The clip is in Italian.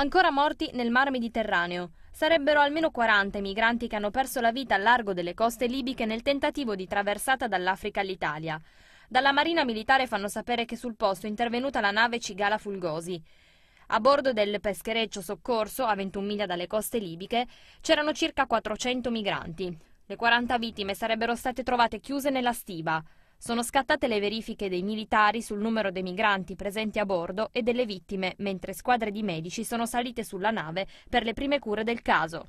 ancora morti nel mar Mediterraneo. Sarebbero almeno 40 i migranti che hanno perso la vita al largo delle coste libiche nel tentativo di traversata dall'Africa all'Italia. Dalla Marina Militare fanno sapere che sul posto è intervenuta la nave Cigala Fulgosi. A bordo del peschereccio soccorso, a 21 miglia dalle coste libiche, c'erano circa 400 migranti. Le 40 vittime sarebbero state trovate chiuse nella stiva. Sono scattate le verifiche dei militari sul numero dei migranti presenti a bordo e delle vittime, mentre squadre di medici sono salite sulla nave per le prime cure del caso.